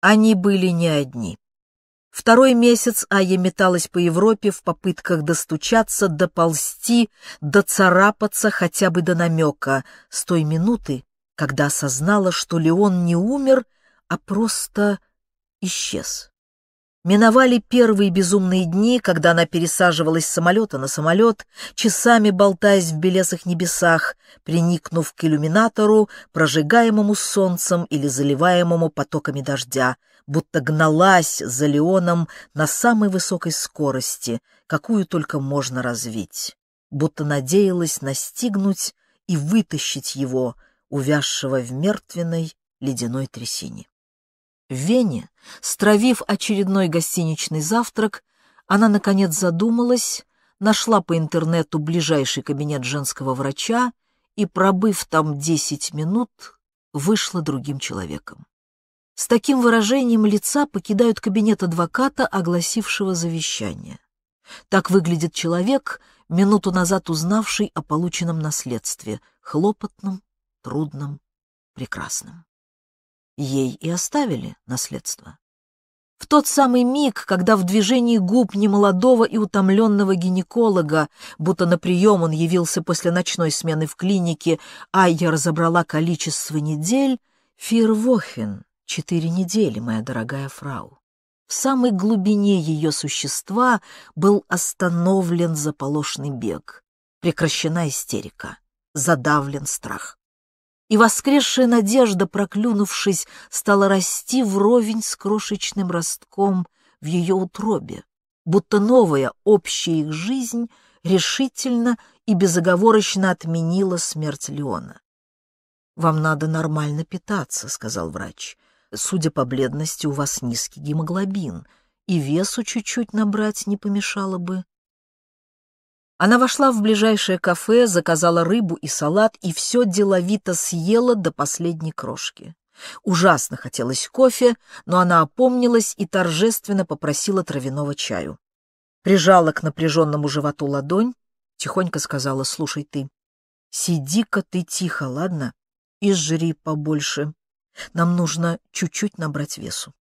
Они были не одни. Второй месяц Ая металась по Европе в попытках достучаться, доползти, доцарапаться хотя бы до намека с той минуты, когда осознала, что Леон не умер, а просто исчез. Миновали первые безумные дни, когда она пересаживалась с самолета на самолет, часами болтаясь в белесых небесах, приникнув к иллюминатору, прожигаемому солнцем или заливаемому потоками дождя, будто гналась за Леоном на самой высокой скорости, какую только можно развить, будто надеялась настигнуть и вытащить его, увязшего в мертвенной ледяной трясине. В Вене, стравив очередной гостиничный завтрак, она, наконец, задумалась, нашла по интернету ближайший кабинет женского врача и, пробыв там 10 минут, вышла другим человеком. С таким выражением лица покидают кабинет адвоката, огласившего завещание. Так выглядит человек, минуту назад узнавший о полученном наследстве, хлопотном, трудном, прекрасном ей и оставили наследство. В тот самый миг, когда в движении губ немолодого и утомленного гинеколога, будто на прием он явился после ночной смены в клинике, а я разобрала количество недель, Фирвохен, четыре недели, моя дорогая фрау. В самой глубине ее существа был остановлен заполошный бег, прекращена истерика, задавлен страх и воскресшая надежда, проклюнувшись, стала расти вровень с крошечным ростком в ее утробе, будто новая общая их жизнь решительно и безоговорочно отменила смерть Леона. «Вам надо нормально питаться», — сказал врач. «Судя по бледности, у вас низкий гемоглобин, и весу чуть-чуть набрать не помешало бы. Она вошла в ближайшее кафе, заказала рыбу и салат и все деловито съела до последней крошки. Ужасно хотелось кофе, но она опомнилась и торжественно попросила травяного чаю. Прижала к напряженному животу ладонь, тихонько сказала, «Слушай ты, сиди-ка ты тихо, ладно? И жри побольше. Нам нужно чуть-чуть набрать весу».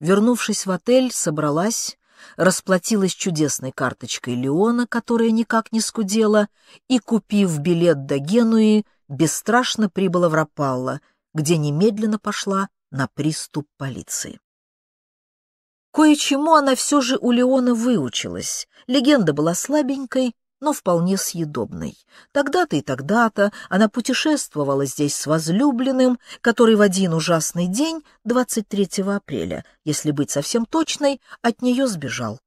Вернувшись в отель, собралась, расплатилась чудесной карточкой Леона, которая никак не скудела, и, купив билет до Генуи, бесстрашно прибыла в Рапалло, где немедленно пошла на приступ полиции. Кое-чему она все же у Леона выучилась. Легенда была слабенькой, но вполне съедобной. Тогда-то и тогда-то она путешествовала здесь с возлюбленным, который в один ужасный день, 23 апреля, если быть совсем точной, от нее сбежал.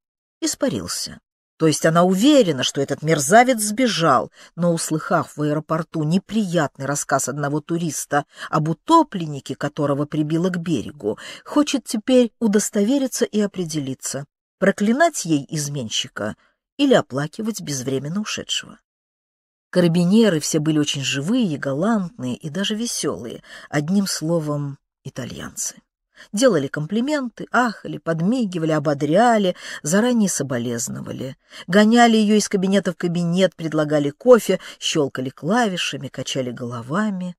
Испарился. То есть она уверена, что этот мерзавец сбежал, но, услыхав в аэропорту неприятный рассказ одного туриста об утопленнике, которого прибило к берегу, хочет теперь удостовериться и определиться. Проклинать ей изменщика или оплакивать безвременно ушедшего. Карабинеры все были очень живые, галантные и даже веселые, одним словом, итальянцы. Делали комплименты, ахали, подмигивали, ободряли, заранее соболезновали. Гоняли ее из кабинета в кабинет, предлагали кофе, щелкали клавишами, качали головами.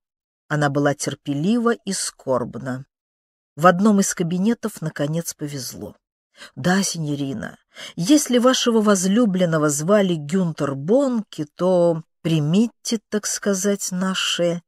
Она была терпелива и скорбна. В одном из кабинетов, наконец, повезло. «Да, синьорина, если вашего возлюбленного звали Гюнтер Бонки, то примите, так сказать, наше.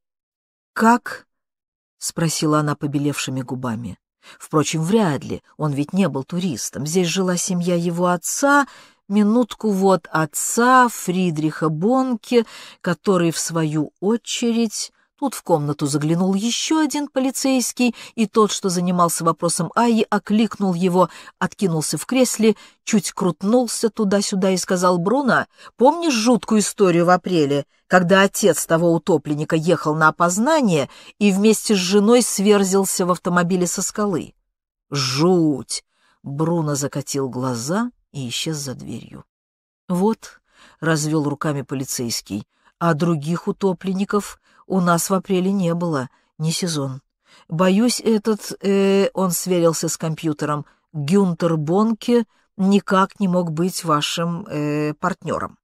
«Как?» — спросила она побелевшими губами. Впрочем, вряд ли, он ведь не был туристом. Здесь жила семья его отца, минутку вот отца Фридриха Бонки, который, в свою очередь, Тут в комнату заглянул еще один полицейский, и тот, что занимался вопросом Аи, окликнул его, откинулся в кресле, чуть крутнулся туда-сюда и сказал, «Бруно, помнишь жуткую историю в апреле, когда отец того утопленника ехал на опознание и вместе с женой сверзился в автомобиле со скалы?» «Жуть!» Бруно закатил глаза и исчез за дверью. «Вот», — развел руками полицейский, — а других утопленников у нас в апреле не было, не сезон. Боюсь, этот, э, он сверился с компьютером, Гюнтер Бонке никак не мог быть вашим э, партнером.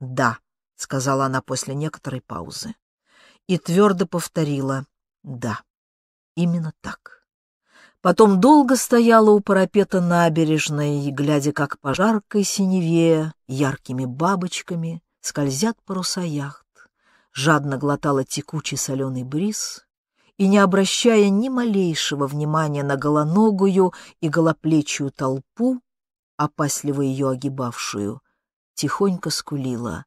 Да, сказала она после некоторой паузы. И твердо повторила «да». Именно так. Потом долго стояла у парапета набережной, глядя, как по жаркой синеве яркими бабочками скользят паруса яхт жадно глотала текучий соленый бриз и, не обращая ни малейшего внимания на голоногую и голоплечью толпу, опасливо ее огибавшую, тихонько скулила.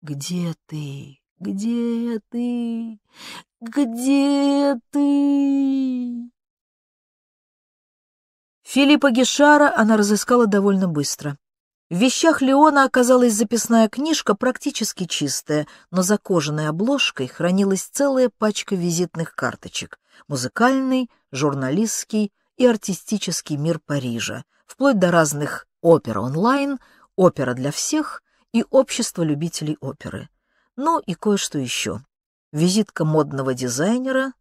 «Где ты? Где ты? Где ты?» Филиппа Гешара она разыскала довольно быстро. В вещах Леона оказалась записная книжка, практически чистая, но за кожаной обложкой хранилась целая пачка визитных карточек — музыкальный, журналистский и артистический мир Парижа, вплоть до разных «Опера онлайн», «Опера для всех» и «Общество любителей оперы». Ну и кое-что еще. Визитка модного дизайнера.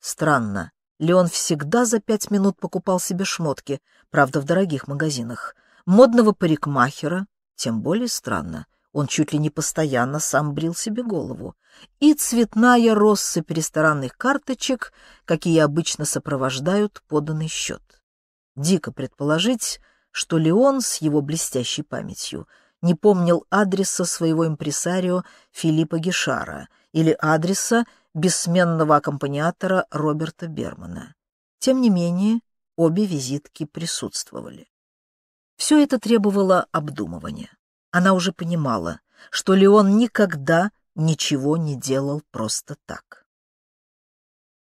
Странно, Леон всегда за пять минут покупал себе шмотки, правда, в дорогих магазинах — Модного парикмахера, тем более странно, он чуть ли не постоянно сам брил себе голову, и цветная россыпь ресторанных карточек, какие обычно сопровождают поданный счет. Дико предположить, что Леон с его блестящей памятью не помнил адреса своего импресарио Филиппа Гишара или адреса бессменного аккомпаниатора Роберта Бермана. Тем не менее, обе визитки присутствовали. Все это требовало обдумывания. Она уже понимала, что Леон никогда ничего не делал просто так.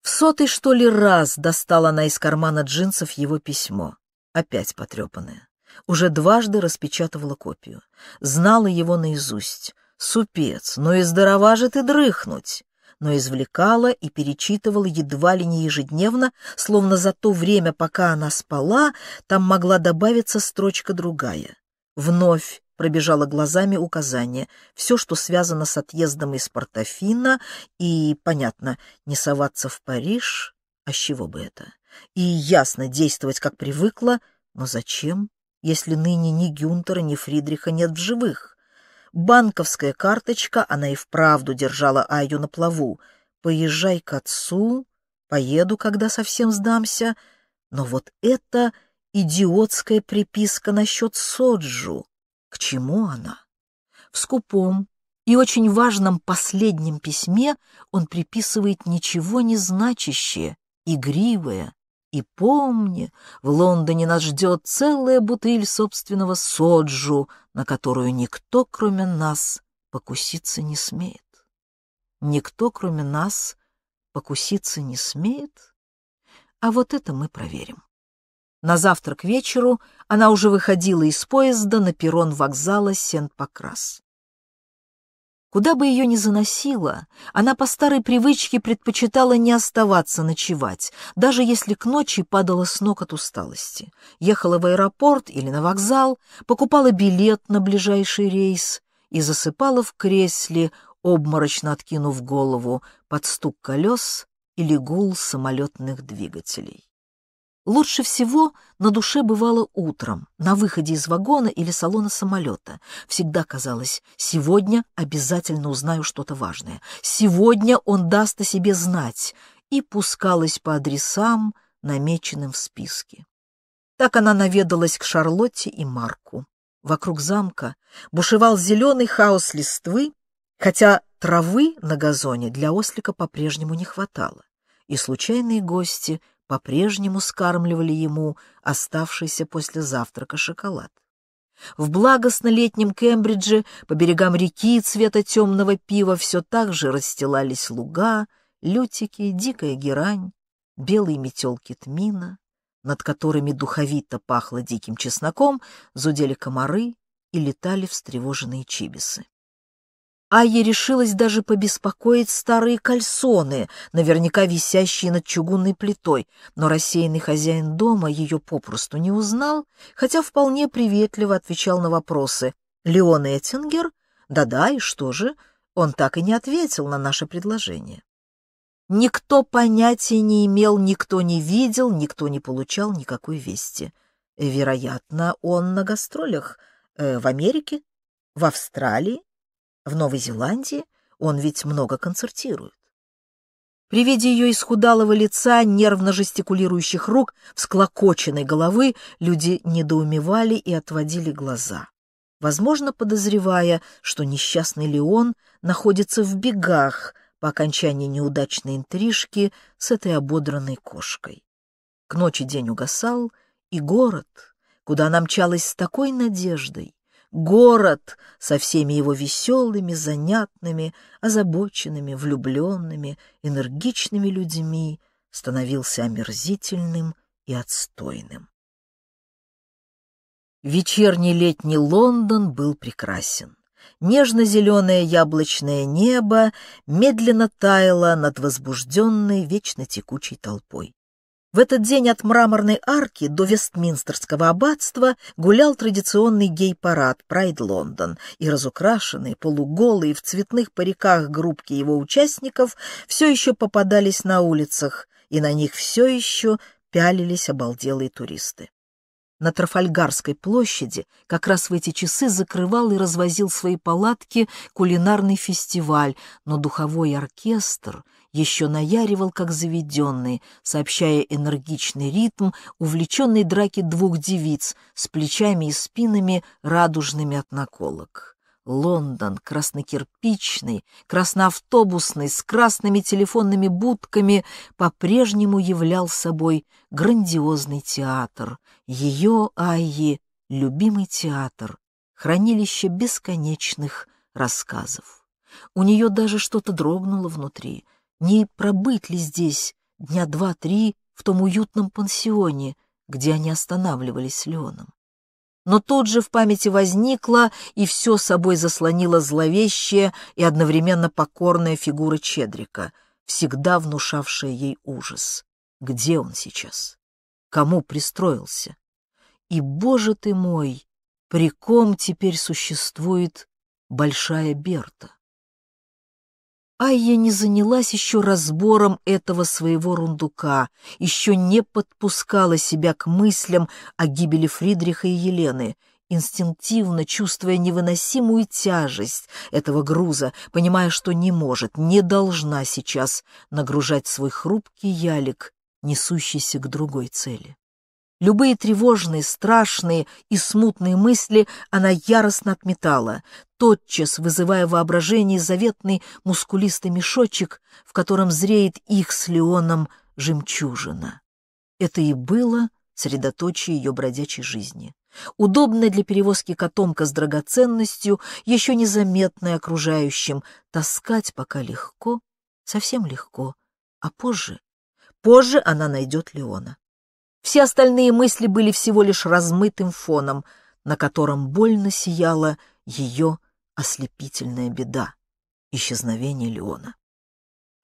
В сотый, что ли, раз достала она из кармана джинсов его письмо, опять потрепанное. Уже дважды распечатывала копию. Знала его наизусть. «Супец, ну и здорова же ты дрыхнуть!» но извлекала и перечитывала едва ли не ежедневно, словно за то время, пока она спала, там могла добавиться строчка другая. Вновь пробежала глазами указание. Все, что связано с отъездом из Портофина, и, понятно, не соваться в Париж, а с чего бы это? И ясно действовать, как привыкла, но зачем, если ныне ни Гюнтера, ни Фридриха нет в живых? Банковская карточка, она и вправду держала Аю на плаву. «Поезжай к отцу, поеду, когда совсем сдамся». Но вот это идиотская приписка насчет Соджу. К чему она? В скупом и очень важном последнем письме он приписывает ничего не значащее, игривое, и помни, в Лондоне нас ждет целая бутыль собственного соджу, на которую никто, кроме нас, покуситься не смеет. Никто, кроме нас, покуситься не смеет? А вот это мы проверим. На завтрак вечеру она уже выходила из поезда на перрон вокзала Сент-Покрас. Куда бы ее ни заносило, она по старой привычке предпочитала не оставаться ночевать, даже если к ночи падала с ног от усталости. Ехала в аэропорт или на вокзал, покупала билет на ближайший рейс и засыпала в кресле, обморочно откинув голову под стук колес или гул самолетных двигателей. Лучше всего на душе бывало утром, на выходе из вагона или салона самолета. Всегда казалось, сегодня обязательно узнаю что-то важное. Сегодня он даст о себе знать. И пускалась по адресам, намеченным в списке. Так она наведалась к Шарлотте и Марку. Вокруг замка бушевал зеленый хаос листвы, хотя травы на газоне для ослика по-прежнему не хватало, и случайные гости — по-прежнему скармливали ему оставшийся после завтрака шоколад. В благостно-летнем Кембридже по берегам реки цвета темного пива все так же расстилались луга, лютики, дикая герань, белые метелки тмина, над которыми духовито пахло диким чесноком, зудели комары и летали встревоженные чибисы. Айя решилась даже побеспокоить старые кальсоны, наверняка висящие над чугунной плитой, но рассеянный хозяин дома ее попросту не узнал, хотя вполне приветливо отвечал на вопросы. «Леон Эттингер? Да-да, и что же?» Он так и не ответил на наше предложение. Никто понятия не имел, никто не видел, никто не получал никакой вести. Вероятно, он на гастролях э, в Америке, в Австралии в Новой Зеландии он ведь много концертирует. При виде ее исхудалого лица, нервно жестикулирующих рук, всклокоченной головы, люди недоумевали и отводили глаза. Возможно, подозревая, что несчастный Леон находится в бегах по окончании неудачной интрижки с этой ободранной кошкой. К ночи день угасал, и город, куда она мчалась с такой надеждой, город со всеми его веселыми, занятными, озабоченными, влюбленными, энергичными людьми становился омерзительным и отстойным. Вечерний летний Лондон был прекрасен. Нежно-зеленое яблочное небо медленно таяло над возбужденной, вечно текучей толпой. В этот день от мраморной арки до Вестминстерского аббатства гулял традиционный гей-парад «Прайд Лондон», и разукрашенные, полуголые, в цветных париках группки его участников все еще попадались на улицах, и на них все еще пялились обалделые туристы. На Трафальгарской площади как раз в эти часы закрывал и развозил свои палатки кулинарный фестиваль, но духовой оркестр — еще наяривал, как заведенный, сообщая энергичный ритм увлеченной драки двух девиц с плечами и спинами, радужными от наколок. Лондон, краснокирпичный, красноавтобусный, с красными телефонными будками, по-прежнему являл собой грандиозный театр. Ее, Айи, любимый театр, хранилище бесконечных рассказов. У нее даже что-то дрогнуло внутри — не пробыть ли здесь дня два-три в том уютном пансионе, где они останавливались с Леоном. Но тут же в памяти возникла и все собой заслонила зловещая и одновременно покорная фигура Чедрика, всегда внушавшая ей ужас. Где он сейчас? Кому пристроился? И, боже ты мой, при ком теперь существует Большая Берта? Айя не занялась еще разбором этого своего рундука, еще не подпускала себя к мыслям о гибели Фридриха и Елены, инстинктивно чувствуя невыносимую тяжесть этого груза, понимая, что не может, не должна сейчас нагружать свой хрупкий ялик, несущийся к другой цели. Любые тревожные, страшные и смутные мысли она яростно отметала, тотчас вызывая воображение заветный мускулистый мешочек, в котором зреет их с Леоном жемчужина. Это и было средоточие ее бродячей жизни. Удобная для перевозки котомка с драгоценностью, еще незаметная окружающим, таскать пока легко, совсем легко, а позже, позже она найдет Леона. Все остальные мысли были всего лишь размытым фоном, на котором больно сияла ее ослепительная беда — исчезновение Леона.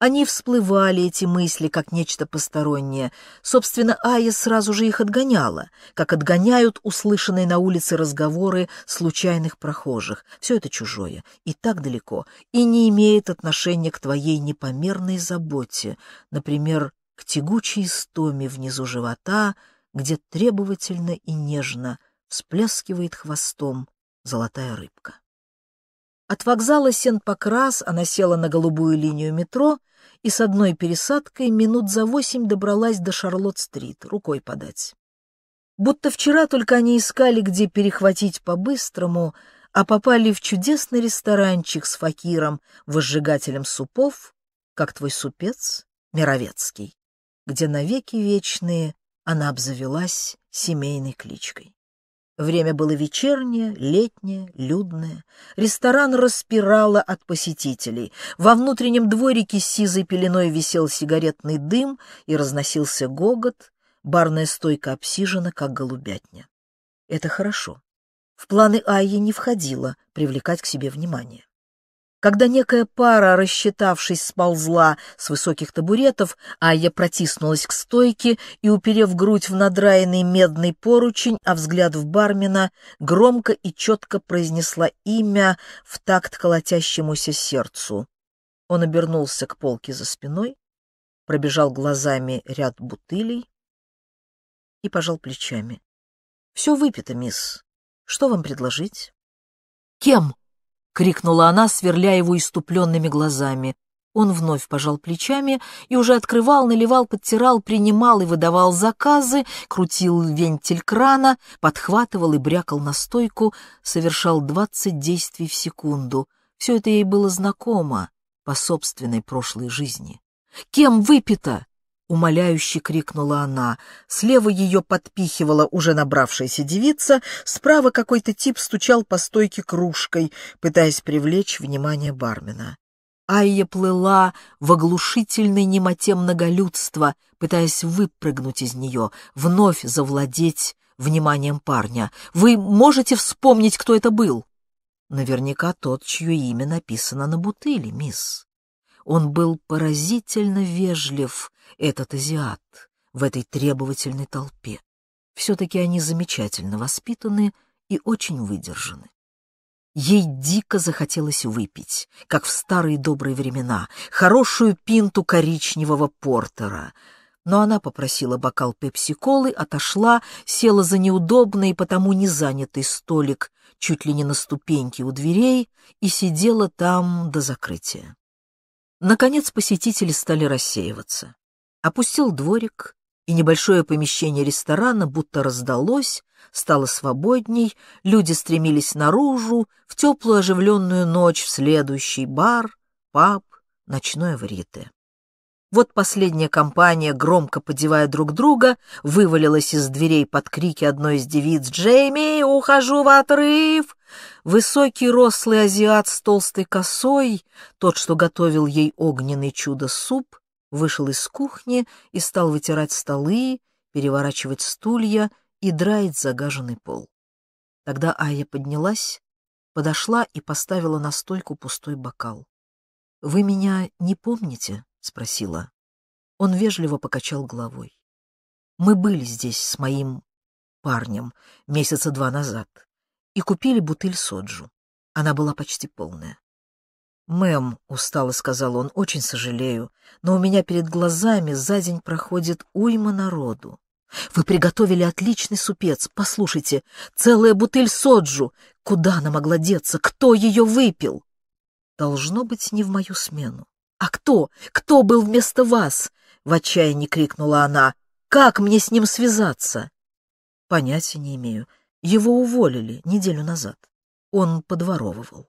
Они всплывали, эти мысли, как нечто постороннее. Собственно, Ая сразу же их отгоняла, как отгоняют услышанные на улице разговоры случайных прохожих. Все это чужое и так далеко, и не имеет отношения к твоей непомерной заботе, например, к тягучей стоме внизу живота, где требовательно и нежно всплескивает хвостом золотая рыбка. От вокзала Сен-Покрас она села на голубую линию метро и с одной пересадкой минут за восемь добралась до Шарлотт-стрит, рукой подать. Будто вчера только они искали, где перехватить по-быстрому, а попали в чудесный ресторанчик с факиром, возжигателем супов, как твой супец Мировецкий где навеки вечные она обзавелась семейной кличкой. Время было вечернее, летнее, людное. Ресторан распирало от посетителей. Во внутреннем дворике с сизой пеленой висел сигаретный дым и разносился гогот. Барная стойка обсижена, как голубятня. Это хорошо. В планы Айи не входило привлекать к себе внимание. Когда некая пара, рассчитавшись, сползла с высоких табуретов, а я протиснулась к стойке и, уперев грудь в надраенный медный поручень, а взгляд в бармена, громко и четко произнесла имя в такт колотящемуся сердцу. Он обернулся к полке за спиной, пробежал глазами ряд бутылей и пожал плечами. — Все выпито, мисс. Что вам предложить? — Кем? — крикнула она, сверля его иступленными глазами. Он вновь пожал плечами и уже открывал, наливал, подтирал, принимал и выдавал заказы, крутил вентиль крана, подхватывал и брякал на стойку, совершал двадцать действий в секунду. Все это ей было знакомо по собственной прошлой жизни. «Кем выпито?» — умоляюще крикнула она. Слева ее подпихивала уже набравшаяся девица, справа какой-то тип стучал по стойке кружкой, пытаясь привлечь внимание бармена. Айя плыла в оглушительной немоте многолюдства, пытаясь выпрыгнуть из нее, вновь завладеть вниманием парня. «Вы можете вспомнить, кто это был?» «Наверняка тот, чье имя написано на бутыле, мисс». Он был поразительно вежлив, этот азиат, в этой требовательной толпе. Все-таки они замечательно воспитаны и очень выдержаны. Ей дико захотелось выпить, как в старые добрые времена, хорошую пинту коричневого портера. Но она попросила бокал пепси-колы, отошла, села за неудобный и потому занятый столик, чуть ли не на ступеньке у дверей, и сидела там до закрытия. Наконец посетители стали рассеиваться. Опустил дворик, и небольшое помещение ресторана будто раздалось, стало свободней, люди стремились наружу, в теплую оживленную ночь, в следующий бар, паб, ночное варьете. Вот последняя компания, громко подевая друг друга, вывалилась из дверей под крики одной из девиц «Джейми, ухожу в отрыв!» Высокий рослый азиат с толстой косой, тот, что готовил ей огненный чудо-суп, вышел из кухни и стал вытирать столы, переворачивать стулья и драить загаженный пол. Тогда Ая поднялась, подошла и поставила на стойку пустой бокал. «Вы меня не помните?» спросила. Он вежливо покачал головой. Мы были здесь с моим парнем месяца два назад и купили бутыль соджу. Она была почти полная. «Мэм», — устало сказал он, — «очень сожалею, но у меня перед глазами за день проходит уйма народу. Вы приготовили отличный супец. Послушайте, целая бутыль соджу. Куда она могла деться? Кто ее выпил?» «Должно быть, не в мою смену. «А кто? Кто был вместо вас?» — в отчаянии крикнула она. «Как мне с ним связаться?» «Понятия не имею. Его уволили неделю назад. Он подворовывал».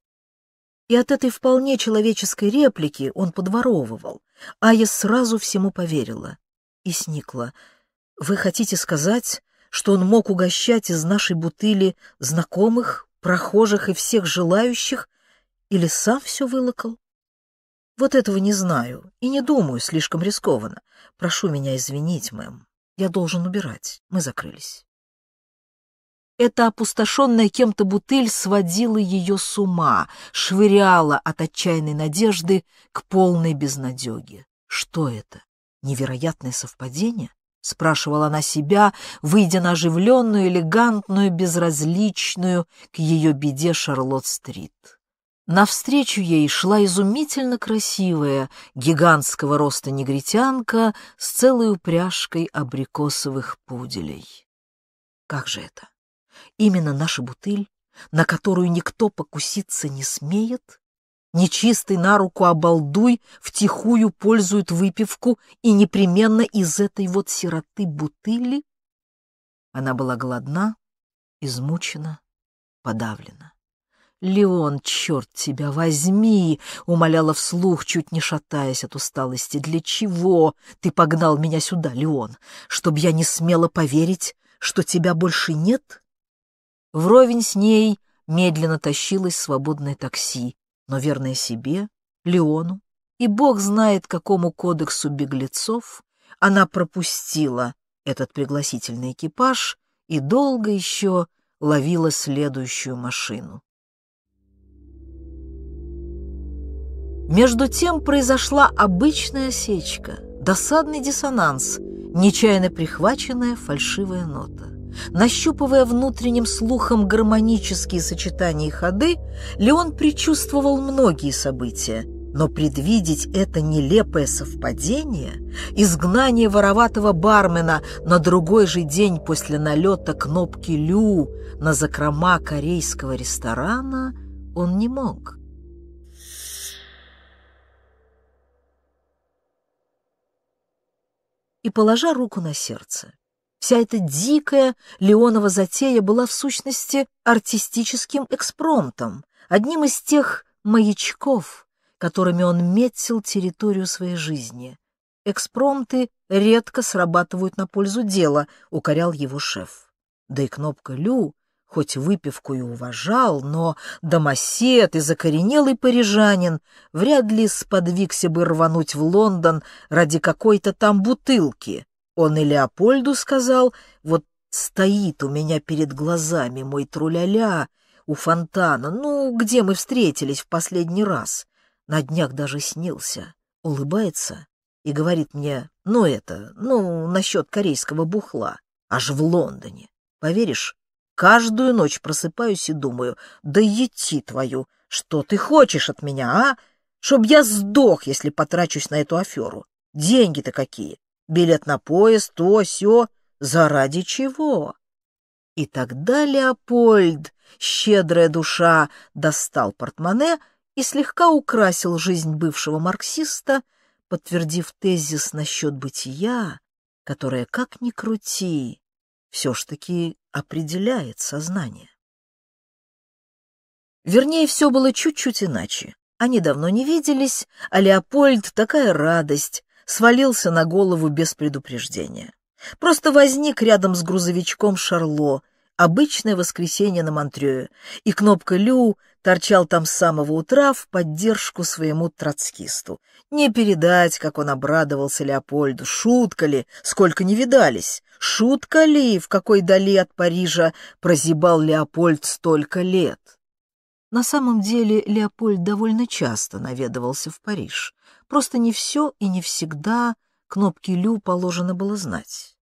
И от этой вполне человеческой реплики он подворовывал. Ая сразу всему поверила и сникла. «Вы хотите сказать, что он мог угощать из нашей бутыли знакомых, прохожих и всех желающих, или сам все вылокал?» Вот этого не знаю и не думаю, слишком рискованно. Прошу меня извинить, мэм. Я должен убирать. Мы закрылись. Эта опустошенная кем-то бутыль сводила ее с ума, швыряла от отчаянной надежды к полной безнадеге. Что это? Невероятное совпадение? — спрашивала она себя, выйдя на оживленную, элегантную, безразличную к ее беде Шарлотт-стрит. Навстречу ей шла изумительно красивая, гигантского роста негритянка с целой упряжкой абрикосовых пуделей. Как же это? Именно наша бутыль, на которую никто покуситься не смеет, нечистый на руку обалдуй втихую пользует выпивку и непременно из этой вот сироты бутыли? Она была голодна, измучена, подавлена. «Леон, черт тебя возьми!» — умоляла вслух, чуть не шатаясь от усталости. «Для чего ты погнал меня сюда, Леон? Чтоб я не смела поверить, что тебя больше нет?» Вровень с ней медленно тащилось свободное такси, но верное себе, Леону, и бог знает, какому кодексу беглецов, она пропустила этот пригласительный экипаж и долго еще ловила следующую машину. Между тем произошла обычная сечка, досадный диссонанс, нечаянно прихваченная фальшивая нота. Нащупывая внутренним слухом гармонические сочетания и ходы, Леон предчувствовал многие события, но предвидеть это нелепое совпадение, изгнание вороватого бармена на другой же день после налета кнопки «Лю» на закрома корейского ресторана, он не мог. и положа руку на сердце. Вся эта дикая Леонова затея была в сущности артистическим экспромтом, одним из тех маячков, которыми он метил территорию своей жизни. Экспромты редко срабатывают на пользу дела, укорял его шеф. Да и кнопка «Лю» хоть выпивку и уважал, но домосед и закоренелый парижанин вряд ли сподвигся бы рвануть в Лондон ради какой-то там бутылки. Он и Леопольду сказал, вот стоит у меня перед глазами мой труляля у фонтана, ну, где мы встретились в последний раз. На днях даже снился, улыбается и говорит мне, ну это, ну, насчет корейского бухла, аж в Лондоне. Поверишь, Каждую ночь просыпаюсь и думаю, да ети твою, что ты хочешь от меня, а? Чтоб я сдох, если потрачусь на эту аферу. Деньги-то какие? Билет на поезд, то, сё. Заради чего? И тогда Леопольд, щедрая душа, достал портмоне и слегка украсил жизнь бывшего марксиста, подтвердив тезис насчет бытия, которое, как ни крути, все ж таки определяет сознание. Вернее, все было чуть-чуть иначе. Они давно не виделись, а Леопольд, такая радость, свалился на голову без предупреждения. Просто возник рядом с грузовичком Шарло, обычное воскресенье на Монтрёе, и кнопка «Лю» торчал там с самого утра в поддержку своему троцкисту. Не передать, как он обрадовался Леопольду, шутка ли, сколько не видались. Шутка ли, в какой дали от Парижа прозибал Леопольд столько лет? На самом деле Леопольд довольно часто наведывался в Париж. Просто не все и не всегда кнопки Лю положено было знать.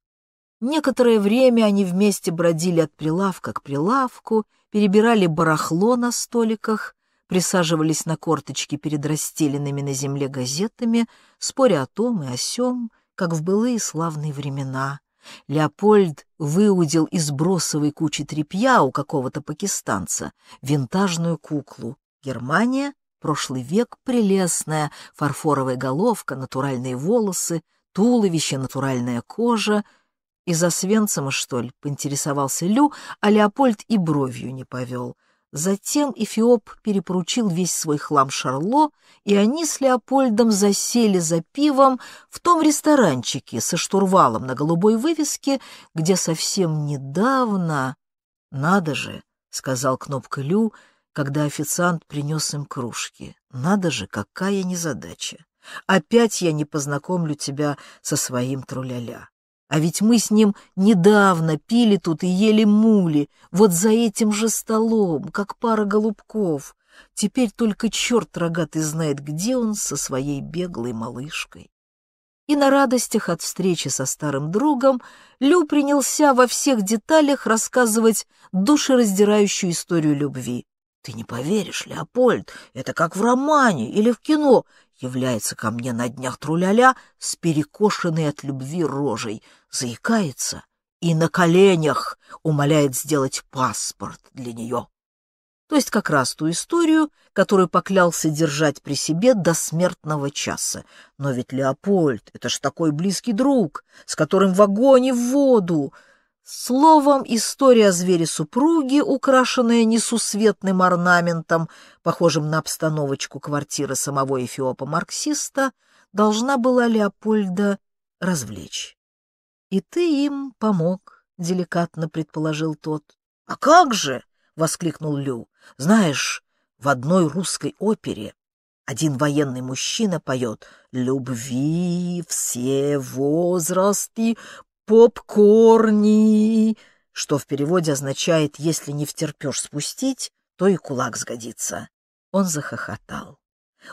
Некоторое время они вместе бродили от прилавка к прилавку, перебирали барахло на столиках, присаживались на корточки перед расстеленными на земле газетами, споря о том и о сём, как в былые славные времена — Леопольд выудил из бросовой кучи тряпья у какого-то пакистанца винтажную куклу. Германия, прошлый век, прелестная, фарфоровая головка, натуральные волосы, туловище, натуральная кожа. Из Освенцима, что ли, поинтересовался Лю, а Леопольд и бровью не повел — Затем Эфиоп перепоручил весь свой хлам Шарло, и они с Леопольдом засели за пивом в том ресторанчике со штурвалом на голубой вывеске, где совсем недавно... «Надо же!» — сказал Кнопка Лю, когда официант принес им кружки. «Надо же, какая незадача! Опять я не познакомлю тебя со своим труляля!» А ведь мы с ним недавно пили тут и ели мули, вот за этим же столом, как пара голубков. Теперь только черт рогатый знает, где он со своей беглой малышкой. И на радостях от встречи со старым другом Лю принялся во всех деталях рассказывать душераздирающую историю любви. «Ты не поверишь, Леопольд, это как в романе или в кино является ко мне на днях труляля с перекошенной от любви рожей, заикается и на коленях умоляет сделать паспорт для нее. То есть как раз ту историю, которую поклялся держать при себе до смертного часа. Но ведь Леопольд — это ж такой близкий друг, с которым в огонь и в воду, Словом, история звери супруги украшенная несусветным орнаментом, похожим на обстановочку квартиры самого Эфиопа-марксиста, должна была Леопольда развлечь. «И ты им помог», — деликатно предположил тот. «А как же!» — воскликнул Лю. «Знаешь, в одной русской опере один военный мужчина поет «Любви все возрасты попкорни, что в переводе означает «если не втерпешь спустить, то и кулак сгодится». Он захохотал.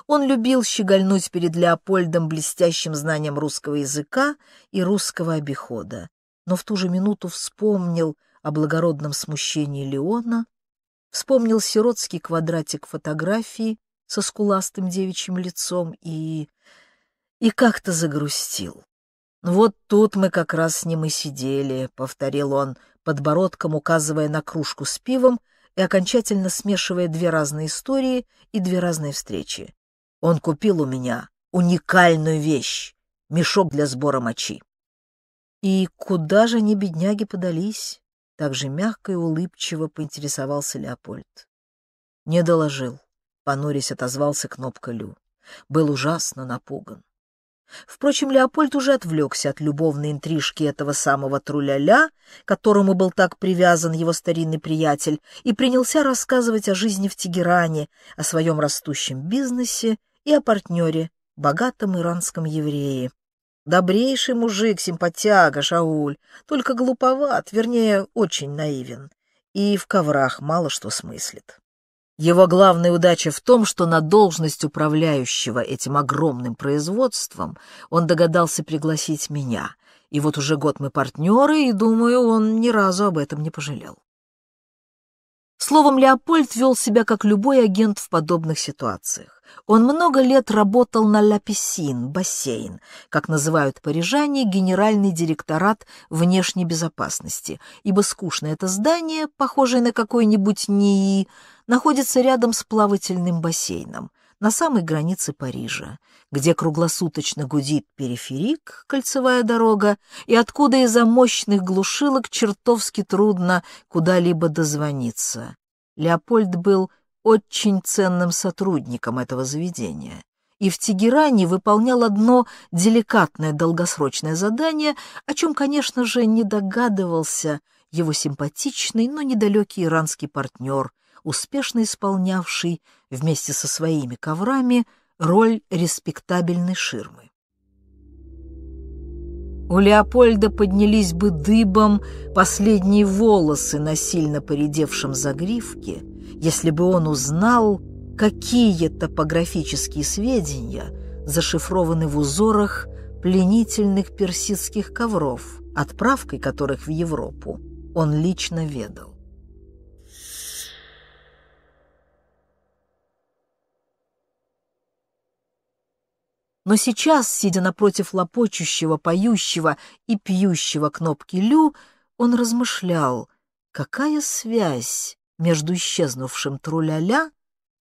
Он любил щегольнуть перед Леопольдом блестящим знанием русского языка и русского обихода, но в ту же минуту вспомнил о благородном смущении Леона, вспомнил сиротский квадратик фотографии со скуластым девичьим лицом и... и как-то загрустил. «Вот тут мы как раз с ним и сидели», — повторил он, подбородком указывая на кружку с пивом и окончательно смешивая две разные истории и две разные встречи. «Он купил у меня уникальную вещь — мешок для сбора мочи». «И куда же они, бедняги, подались?» — также мягко и улыбчиво поинтересовался Леопольд. «Не доложил», — понурясь отозвался кнопка Лю. «Был ужасно напуган. Впрочем, Леопольд уже отвлекся от любовной интрижки этого самого Труляля, которому был так привязан его старинный приятель, и принялся рассказывать о жизни в Тегеране, о своем растущем бизнесе и о партнере, богатом иранском еврее. Добрейший мужик, симпатяга, Шауль, только глуповат, вернее, очень наивен, и в коврах мало что смыслит. Его главная удача в том, что на должность управляющего этим огромным производством он догадался пригласить меня. И вот уже год мы партнеры, и, думаю, он ни разу об этом не пожалел. Словом, Леопольд вел себя как любой агент в подобных ситуациях. Он много лет работал на ля бассейн, как называют парижане, Генеральный директорат внешней безопасности, ибо скучное это здание, похожее на какой-нибудь НИИ, находится рядом с плавательным бассейном на самой границе Парижа, где круглосуточно гудит периферик, кольцевая дорога, и откуда из-за мощных глушилок чертовски трудно куда-либо дозвониться. Леопольд был очень ценным сотрудником этого заведения и в Тегеране выполнял одно деликатное долгосрочное задание, о чем, конечно же, не догадывался его симпатичный, но недалекий иранский партнер, успешно исполнявший вместе со своими коврами роль респектабельной ширмы. У Леопольда поднялись бы дыбом последние волосы на сильно поредевшем загривке, если бы он узнал, какие топографические сведения зашифрованы в узорах пленительных персидских ковров, отправкой которых в Европу он лично ведал. Но сейчас, сидя напротив лопочущего, поющего и пьющего кнопки Лю, он размышлял, какая связь между исчезнувшим труляля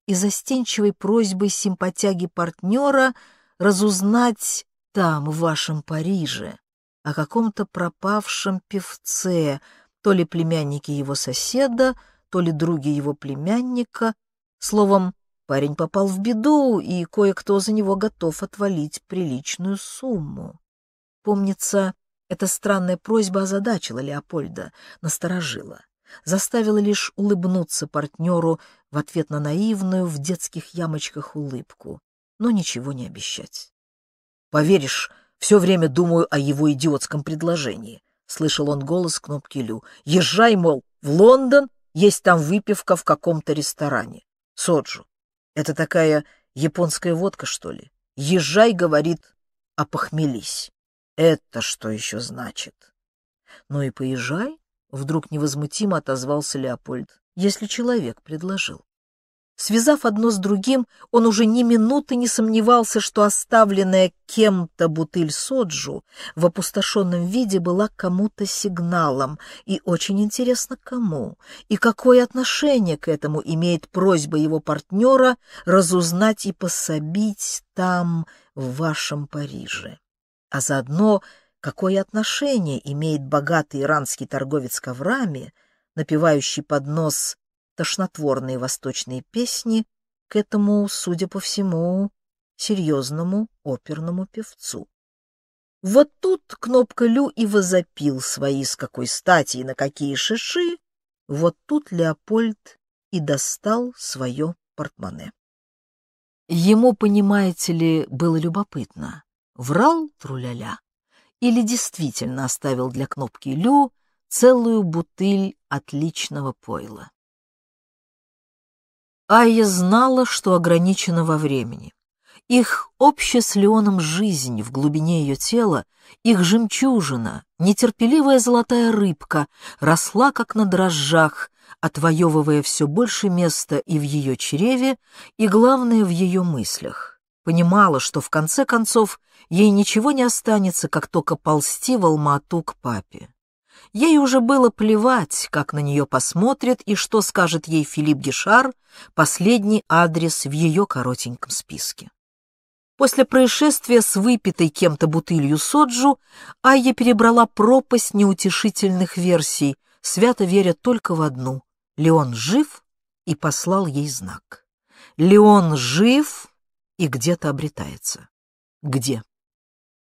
и застенчивой просьбой симпатяги-партнера разузнать там, в вашем Париже, о каком-то пропавшем певце, то ли племяннике его соседа, то ли друге его племянника, словом, Парень попал в беду, и кое-кто за него готов отвалить приличную сумму. Помнится, эта странная просьба озадачила Леопольда, насторожила, заставила лишь улыбнуться партнеру в ответ на наивную в детских ямочках улыбку, но ничего не обещать. «Поверишь, все время думаю о его идиотском предложении», — слышал он голос кнопки Лю. «Езжай, мол, в Лондон, есть там выпивка в каком-то ресторане. Соджу. Это такая японская водка, что ли? Езжай, говорит, а похмелись. Это что еще значит? Ну и поезжай, вдруг невозмутимо отозвался Леопольд, если человек предложил. Связав одно с другим, он уже ни минуты не сомневался, что оставленная кем-то бутыль соджу в опустошенном виде была кому-то сигналом, и очень интересно кому, и какое отношение к этому имеет просьба его партнера разузнать и пособить там, в вашем Париже. А заодно, какое отношение имеет богатый иранский торговец коврами, напивающий под нос тошнотворные восточные песни к этому, судя по всему, серьезному оперному певцу. Вот тут кнопка Лю и возопил свои, с какой стати и на какие шиши, вот тут Леопольд и достал свое портмоне. Ему, понимаете ли, было любопытно, врал Труляля или действительно оставил для кнопки Лю целую бутыль отличного пойла. Айя знала, что ограничена во времени. Их общая с Леоном жизнь в глубине ее тела, их жемчужина, нетерпеливая золотая рыбка, росла как на дрожжах, отвоевывая все больше места и в ее чреве, и, главное, в ее мыслях. Понимала, что в конце концов ей ничего не останется, как только ползти в Алмату к папе. Ей уже было плевать, как на нее посмотрит и что скажет ей Филипп Гишар, последний адрес в ее коротеньком списке. После происшествия с выпитой кем-то бутылью соджу Айя перебрала пропасть неутешительных версий, свято веря только в одну — Леон жив и послал ей знак. Леон жив и где-то обретается. Где?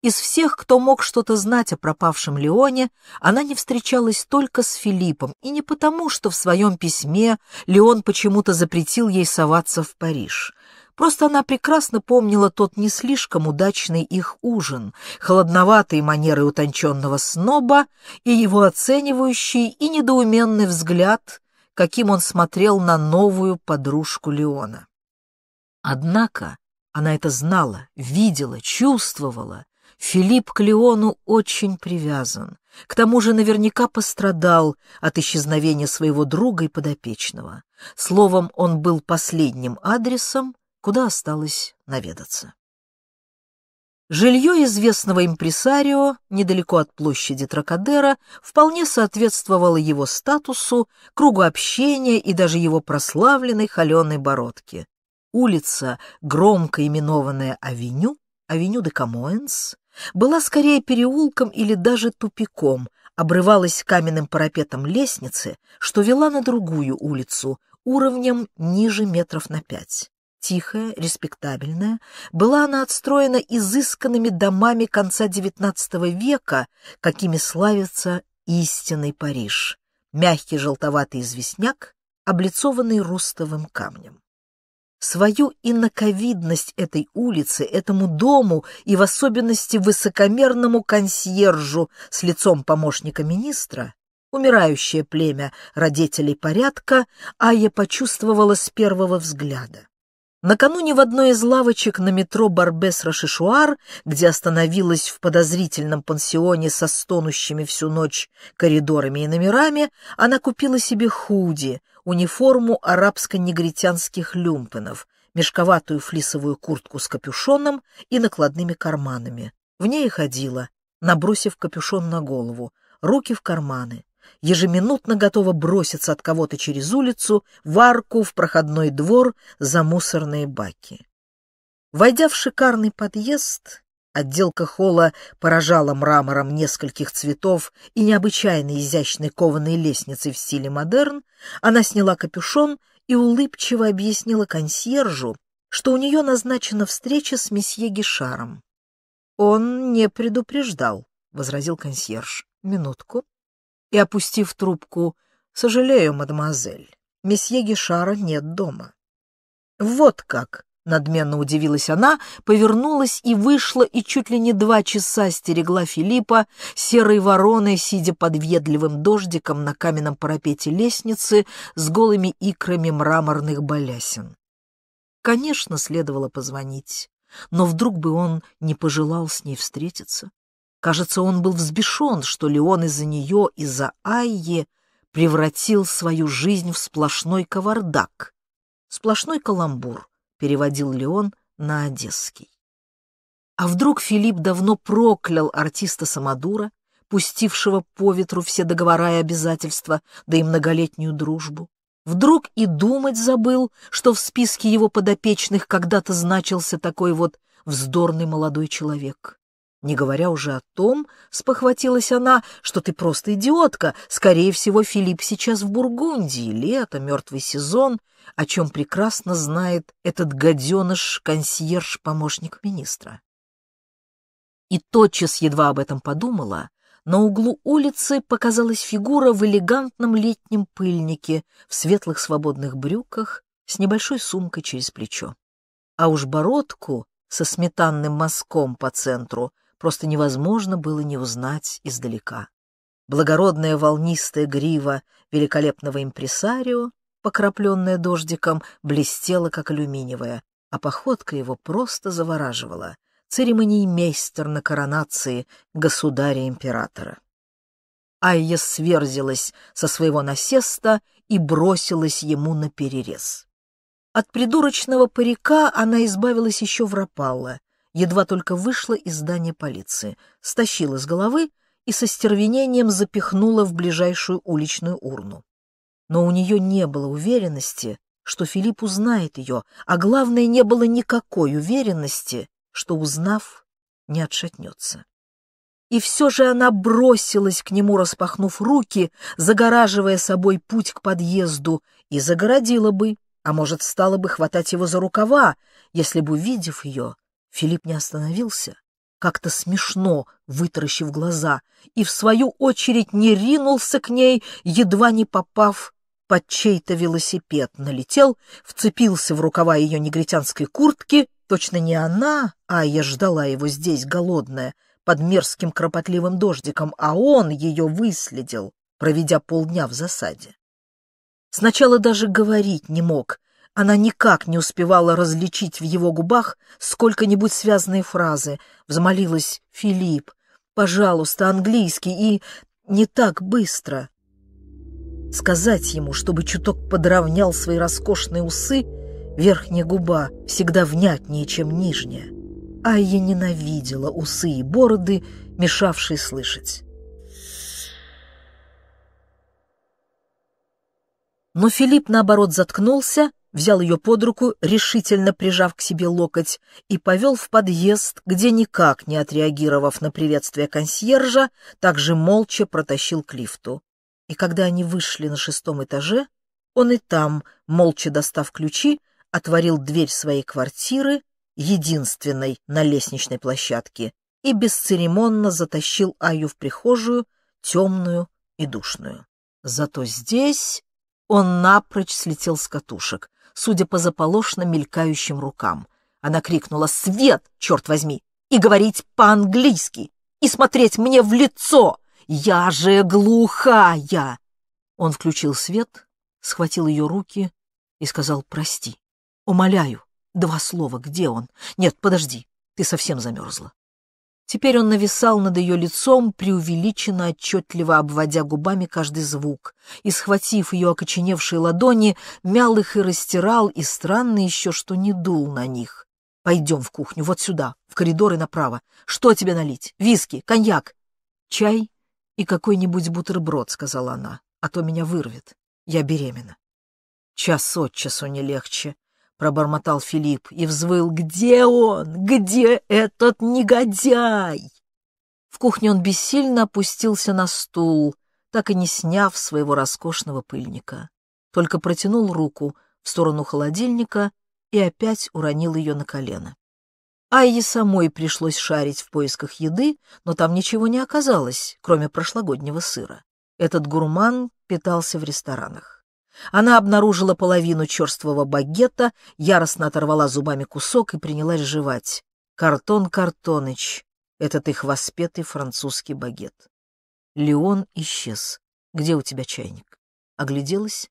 Из всех, кто мог что-то знать о пропавшем Леоне, она не встречалась только с Филиппом, и не потому, что в своем письме Леон почему-то запретил ей соваться в Париж. Просто она прекрасно помнила тот не слишком удачный их ужин, холодноватые манеры утонченного сноба и его оценивающий и недоуменный взгляд, каким он смотрел на новую подружку Леона. Однако она это знала, видела, чувствовала Филипп к Леону очень привязан. К тому же наверняка пострадал от исчезновения своего друга и подопечного. Словом, он был последним адресом, куда осталось наведаться. Жилье известного импресарио недалеко от площади Тракадера вполне соответствовало его статусу, кругу общения и даже его прославленной холеной бородке. Улица, громко именованная Авеню, Авеню де Камоэнс, была скорее переулком или даже тупиком, обрывалась каменным парапетом лестницы, что вела на другую улицу, уровнем ниже метров на пять. Тихая, респектабельная, была она отстроена изысканными домами конца XIX века, какими славится истинный Париж. Мягкий желтоватый известняк, облицованный рустовым камнем свою инаковидность этой улице, этому дому и в особенности высокомерному консьержу с лицом помощника министра, умирающее племя родителей порядка, Ая почувствовала с первого взгляда. Накануне в одной из лавочек на метро Барбес-Рашишуар, где остановилась в подозрительном пансионе со стонущими всю ночь коридорами и номерами, она купила себе худи, униформу арабско-негритянских люмпенов, мешковатую флисовую куртку с капюшоном и накладными карманами. В ней ходила, набросив капюшон на голову, руки в карманы. Ежеминутно готова броситься от кого-то через улицу, в арку, в проходной двор, за мусорные баки. Войдя в шикарный подъезд, Отделка холла поражала мрамором нескольких цветов и необычайно изящной кованой лестницей в стиле модерн. Она сняла капюшон и улыбчиво объяснила консьержу, что у нее назначена встреча с месье Гишаром. «Он не предупреждал», — возразил консьерж. «Минутку». И, опустив трубку, «Сожалею, мадемуазель, месье Гишара нет дома». «Вот как», Надменно удивилась она, повернулась и вышла, и чуть ли не два часа стерегла Филиппа, серой вороной, сидя под въедливым дождиком на каменном парапете лестницы с голыми икрами мраморных балясин. Конечно, следовало позвонить, но вдруг бы он не пожелал с ней встретиться. Кажется, он был взбешен, что Леон из-за нее, из-за Айи, превратил свою жизнь в сплошной кавардак, сплошной каламбур — переводил Леон на одесский. А вдруг Филипп давно проклял артиста Самодура, пустившего по ветру все договора и обязательства, да и многолетнюю дружбу? Вдруг и думать забыл, что в списке его подопечных когда-то значился такой вот вздорный молодой человек. Не говоря уже о том, спохватилась она, что ты просто идиотка. Скорее всего, Филипп сейчас в Бургундии, лето, мертвый сезон, о чем прекрасно знает этот гаденыш-консьерж-помощник министра. И тотчас едва об этом подумала, на углу улицы показалась фигура в элегантном летнем пыльнике, в светлых свободных брюках, с небольшой сумкой через плечо. А уж бородку со сметанным мазком по центру — просто невозможно было не узнать издалека. Благородная волнистая грива великолепного импресарио, покрапленная дождиком, блестела, как алюминиевая, а походка его просто завораживала. Церемоний мейстер на коронации государя-императора. Айя сверзилась со своего насеста и бросилась ему на перерез. От придурочного парика она избавилась еще в Рапалло, едва только вышла из здания полиции, стащила с головы и со стервенением запихнула в ближайшую уличную урну. Но у нее не было уверенности, что Филипп узнает ее, а главное, не было никакой уверенности, что, узнав, не отшатнется. И все же она бросилась к нему, распахнув руки, загораживая собой путь к подъезду, и загородила бы, а может, стала бы хватать его за рукава, если бы, увидев ее, Филипп не остановился, как-то смешно вытаращив глаза, и в свою очередь не ринулся к ней, едва не попав под чей-то велосипед. Налетел, вцепился в рукава ее негритянской куртки. Точно не она, а я ждала его здесь, голодная, под мерзким кропотливым дождиком, а он ее выследил, проведя полдня в засаде. Сначала даже говорить не мог, она никак не успевала различить в его губах сколько-нибудь связанные фразы. Взмолилась «Филипп, пожалуйста, английский» и «не так быстро». Сказать ему, чтобы чуток подровнял свои роскошные усы, верхняя губа всегда внятнее, чем нижняя. А я ненавидела усы и бороды, мешавшие слышать. Но Филипп, наоборот, заткнулся взял ее под руку, решительно прижав к себе локоть, и повел в подъезд, где, никак не отреагировав на приветствие консьержа, также молча протащил к лифту. И когда они вышли на шестом этаже, он и там, молча достав ключи, отворил дверь своей квартиры, единственной на лестничной площадке, и бесцеремонно затащил Аю в прихожую, темную и душную. Зато здесь он напрочь слетел с катушек судя по заполошно мелькающим рукам. Она крикнула «Свет, черт возьми!» и говорить по-английски, и смотреть мне в лицо. Я же глухая!» Он включил свет, схватил ее руки и сказал «Прости, умоляю, два слова, где он? Нет, подожди, ты совсем замерзла. Теперь он нависал над ее лицом, преувеличенно отчетливо обводя губами каждый звук, и, схватив ее окоченевшие ладони, мял их и растирал, и странно еще, что не дул на них. «Пойдем в кухню, вот сюда, в коридор и направо. Что тебе налить? Виски, коньяк?» «Чай и какой-нибудь бутерброд», — сказала она, — «а то меня вырвет. Я беременна». Час от часу не легче. — пробормотал Филипп и взвыл. «Где он? Где этот негодяй?» В кухне он бессильно опустился на стул, так и не сняв своего роскошного пыльника. Только протянул руку в сторону холодильника и опять уронил ее на колено. А самой пришлось шарить в поисках еды, но там ничего не оказалось, кроме прошлогоднего сыра. Этот гурман питался в ресторанах. Она обнаружила половину черствого багета, яростно оторвала зубами кусок и принялась жевать. Картон Картоныч, этот их воспетый французский багет. Леон исчез. Где у тебя чайник? Огляделась,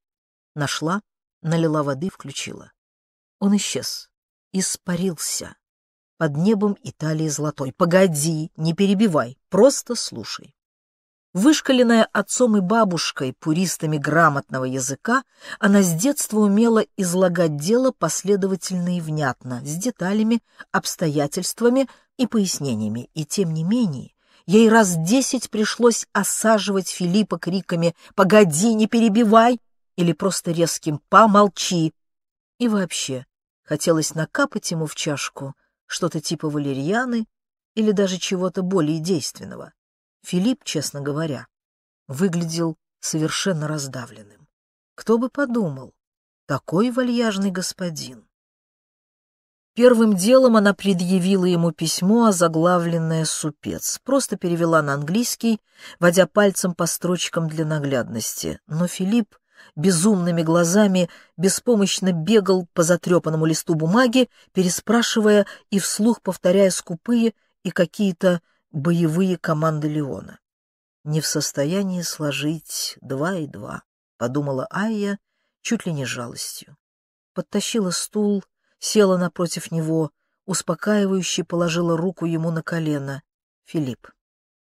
нашла, налила воды, включила. Он исчез, испарился. Под небом Италии золотой. Погоди, не перебивай, просто слушай. Вышкаленная отцом и бабушкой, пуристами грамотного языка, она с детства умела излагать дело последовательно и внятно, с деталями, обстоятельствами и пояснениями. И тем не менее, ей раз десять пришлось осаживать Филиппа криками «Погоди, не перебивай!» или просто резким «Помолчи!» И вообще, хотелось накапать ему в чашку что-то типа валерьяны или даже чего-то более действенного. Филипп, честно говоря, выглядел совершенно раздавленным. Кто бы подумал, такой вальяжный господин. Первым делом она предъявила ему письмо, озаглавленное «Супец». Просто перевела на английский, водя пальцем по строчкам для наглядности. Но Филипп безумными глазами беспомощно бегал по затрепанному листу бумаги, переспрашивая и вслух повторяя скупые и какие-то боевые команды Леона. Не в состоянии сложить два и два, подумала Айя чуть ли не жалостью. Подтащила стул, села напротив него, успокаивающе положила руку ему на колено. «Филипп,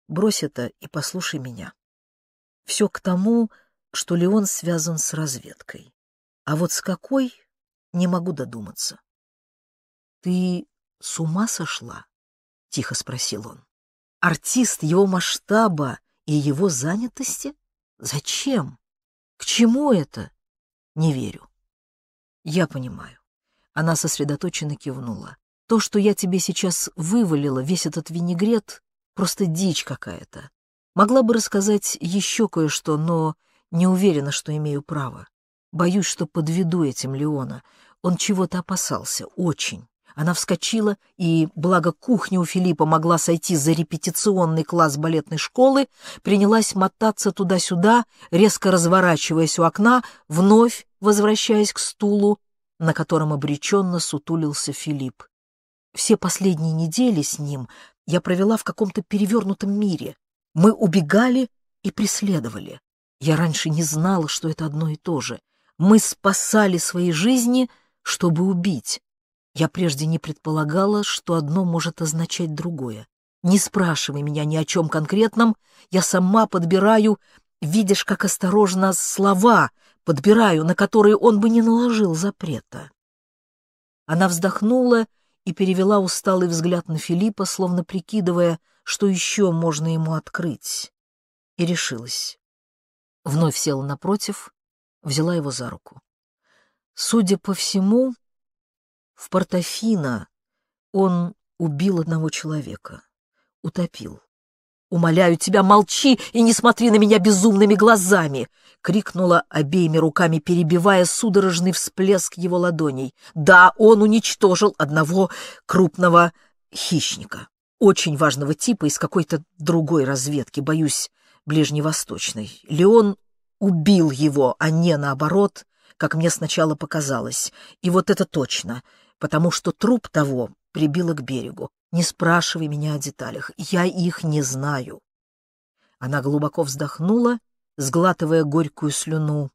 брось это и послушай меня». Все к тому, что Леон связан с разведкой. А вот с какой, не могу додуматься. «Ты с ума сошла?» — тихо спросил он артист его масштаба и его занятости? Зачем? К чему это? Не верю. Я понимаю. Она сосредоточенно кивнула. То, что я тебе сейчас вывалила, весь этот винегрет, просто дичь какая-то. Могла бы рассказать еще кое-что, но не уверена, что имею право. Боюсь, что подведу этим Леона. Он чего-то опасался, очень. Она вскочила, и, благо кухня у Филиппа могла сойти за репетиционный класс балетной школы, принялась мотаться туда-сюда, резко разворачиваясь у окна, вновь возвращаясь к стулу, на котором обреченно сутулился Филипп. Все последние недели с ним я провела в каком-то перевернутом мире. Мы убегали и преследовали. Я раньше не знала, что это одно и то же. Мы спасали свои жизни, чтобы убить. Я прежде не предполагала, что одно может означать другое. Не спрашивай меня ни о чем конкретном, я сама подбираю, видишь, как осторожно слова подбираю, на которые он бы не наложил запрета. Она вздохнула и перевела усталый взгляд на Филиппа, словно прикидывая, что еще можно ему открыть, и решилась. Вновь села напротив, взяла его за руку. Судя по всему, в Портофино он убил одного человека, утопил. «Умоляю тебя, молчи и не смотри на меня безумными глазами!» — крикнула обеими руками, перебивая судорожный всплеск его ладоней. «Да, он уничтожил одного крупного хищника, очень важного типа из какой-то другой разведки, боюсь, ближневосточной. Леон убил его, а не наоборот, как мне сначала показалось. И вот это точно потому что труп того прибило к берегу. Не спрашивай меня о деталях, я их не знаю. Она глубоко вздохнула, сглатывая горькую слюну,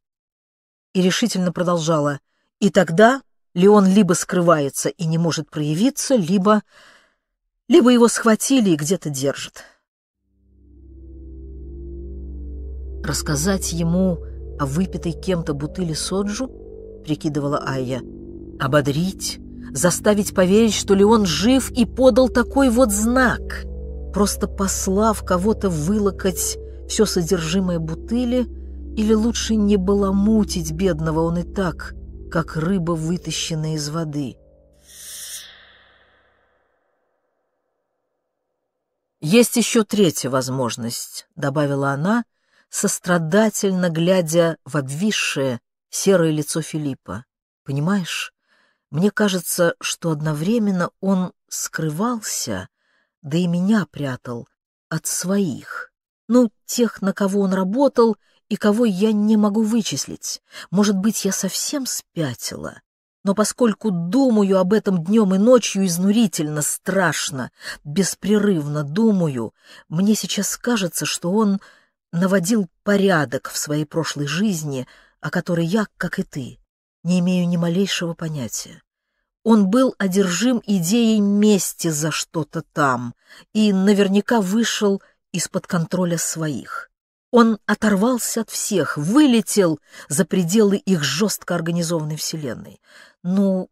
и решительно продолжала. И тогда Леон либо скрывается и не может проявиться, либо... либо его схватили и где-то держат. Рассказать ему о выпитой кем-то бутыле соджу, прикидывала Айя, ободрить, заставить поверить, что Леон жив и подал такой вот знак, просто послав кого-то вылокать все содержимое бутыли, или лучше не баламутить бедного он и так, как рыба, вытащенная из воды. «Есть еще третья возможность», — добавила она, сострадательно глядя в обвисшее серое лицо Филиппа. «Понимаешь, мне кажется, что одновременно он скрывался, да и меня прятал от своих. Ну, тех, на кого он работал и кого я не могу вычислить. Может быть, я совсем спятила. Но поскольку думаю об этом днем и ночью изнурительно, страшно, беспрерывно думаю, мне сейчас кажется, что он наводил порядок в своей прошлой жизни, о которой я, как и ты, не имею ни малейшего понятия. Он был одержим идеей мести за что-то там и наверняка вышел из-под контроля своих. Он оторвался от всех, вылетел за пределы их жестко организованной вселенной. «Ну,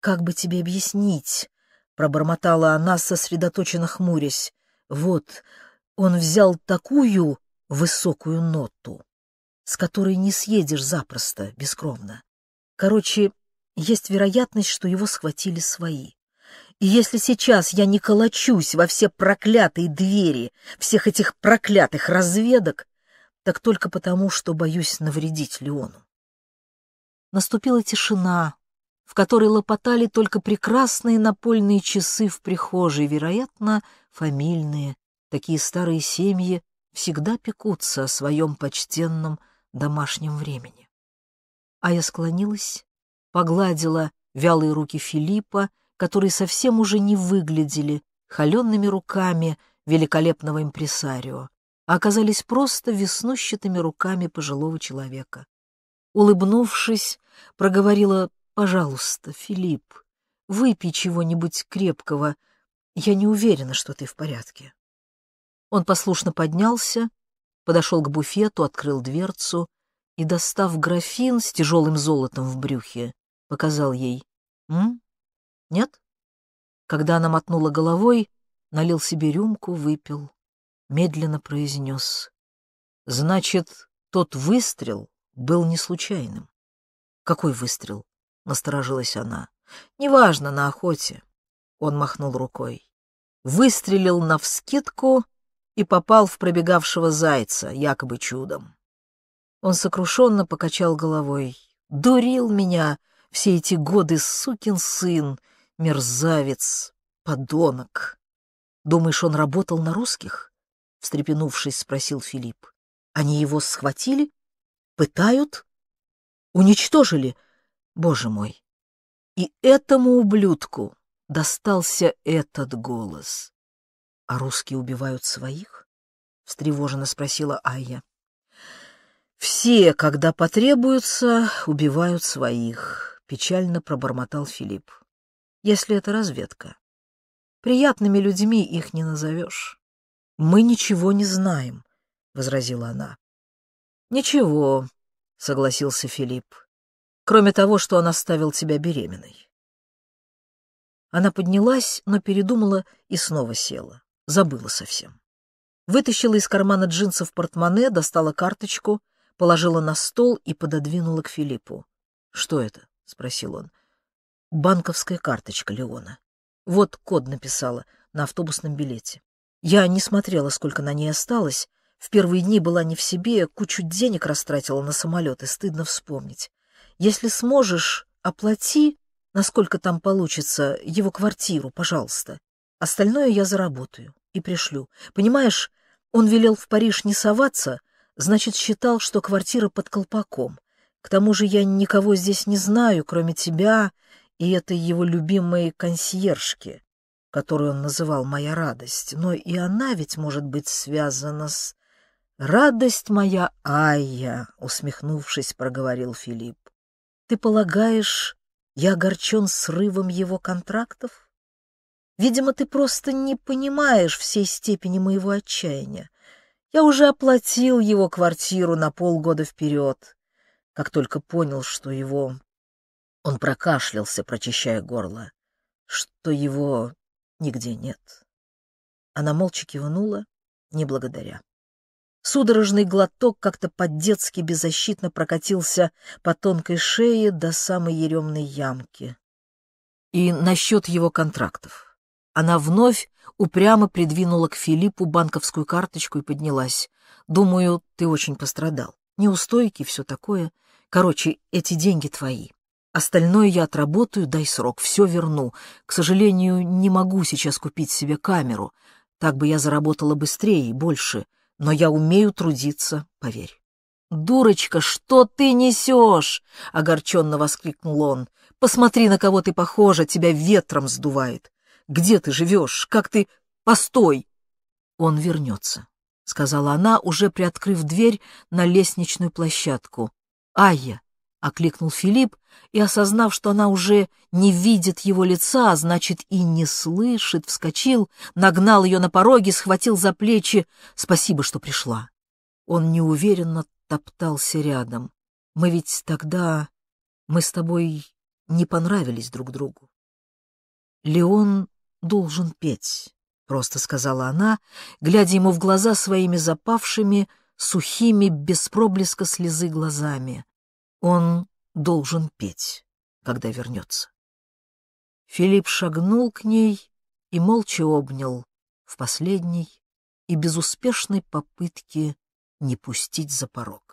как бы тебе объяснить?» — пробормотала она, сосредоточенно хмурясь. «Вот, он взял такую высокую ноту, с которой не съедешь запросто, бескровно. Короче, есть вероятность, что его схватили свои. И если сейчас я не колочусь во все проклятые двери всех этих проклятых разведок, так только потому, что боюсь навредить Леону. Наступила тишина, в которой лопотали только прекрасные напольные часы в прихожей, вероятно, фамильные. Такие старые семьи всегда пекутся о своем почтенном домашнем времени. А я склонилась, погладила вялые руки Филиппа, которые совсем уже не выглядели холеными руками великолепного импресарио, а оказались просто веснущатыми руками пожилого человека. Улыбнувшись, проговорила «Пожалуйста, Филипп, выпей чего-нибудь крепкого. Я не уверена, что ты в порядке». Он послушно поднялся, подошел к буфету, открыл дверцу и, достав графин с тяжелым золотом в брюхе, показал ей. «М? Нет?» Когда она мотнула головой, налил себе рюмку, выпил, медленно произнес. «Значит, тот выстрел был не случайным». «Какой выстрел?» — насторожилась она. «Неважно, на охоте». Он махнул рукой. Выстрелил навскидку и попал в пробегавшего зайца, якобы чудом. Он сокрушенно покачал головой. «Дурил меня все эти годы, сукин сын, мерзавец, подонок!» «Думаешь, он работал на русских?» — встрепенувшись, спросил Филипп. «Они его схватили? Пытают? Уничтожили? Боже мой!» И этому ублюдку достался этот голос. «А русские убивают своих?» — встревоженно спросила Айя. «Все, когда потребуются, убивают своих», — печально пробормотал Филипп. «Если это разведка. Приятными людьми их не назовешь». «Мы ничего не знаем», — возразила она. «Ничего», — согласился Филипп, — «кроме того, что он оставил тебя беременной». Она поднялась, но передумала и снова села. Забыла совсем. Вытащила из кармана джинсов портмоне, достала карточку — положила на стол и пододвинула к Филиппу. «Что это?» — спросил он. «Банковская карточка Леона. Вот код написала на автобусном билете. Я не смотрела, сколько на ней осталось. В первые дни была не в себе, кучу денег растратила на самолет, и стыдно вспомнить. Если сможешь, оплати, насколько там получится, его квартиру, пожалуйста. Остальное я заработаю и пришлю. Понимаешь, он велел в Париж не соваться, Значит, считал, что квартира под колпаком. К тому же я никого здесь не знаю, кроме тебя и этой его любимой консьержки, которую он называл «моя радость». Но и она ведь может быть связана с... «Радость моя, Айя!» — усмехнувшись, проговорил Филипп. «Ты полагаешь, я огорчен срывом его контрактов? Видимо, ты просто не понимаешь всей степени моего отчаяния. Я уже оплатил его квартиру на полгода вперед, как только понял, что его... Он прокашлялся, прочищая горло, что его нигде нет. Она молча кивнула, не благодаря. Судорожный глоток как-то по-детски беззащитно прокатился по тонкой шее до самой еремной ямки. И насчет его контрактов. Она вновь упрямо придвинула к Филиппу банковскую карточку и поднялась. «Думаю, ты очень пострадал. Неустойки, все такое. Короче, эти деньги твои. Остальное я отработаю, дай срок, все верну. К сожалению, не могу сейчас купить себе камеру. Так бы я заработала быстрее и больше. Но я умею трудиться, поверь». «Дурочка, что ты несешь?» — огорченно воскликнул он. «Посмотри, на кого ты похожа, тебя ветром сдувает. Где ты живешь? Как ты... Постой!» «Он вернется», — сказала она, уже приоткрыв дверь на лестничную площадку. «Айя!» — окликнул Филипп, и, осознав, что она уже не видит его лица, а значит, и не слышит, вскочил, нагнал ее на пороге, схватил за плечи. «Спасибо, что пришла». Он неуверенно топтался рядом. «Мы ведь тогда... мы с тобой не понравились друг другу». Леон должен петь», — просто сказала она, глядя ему в глаза своими запавшими, сухими, без проблеска слезы глазами. «Он должен петь, когда вернется». Филипп шагнул к ней и молча обнял в последней и безуспешной попытке не пустить за порог.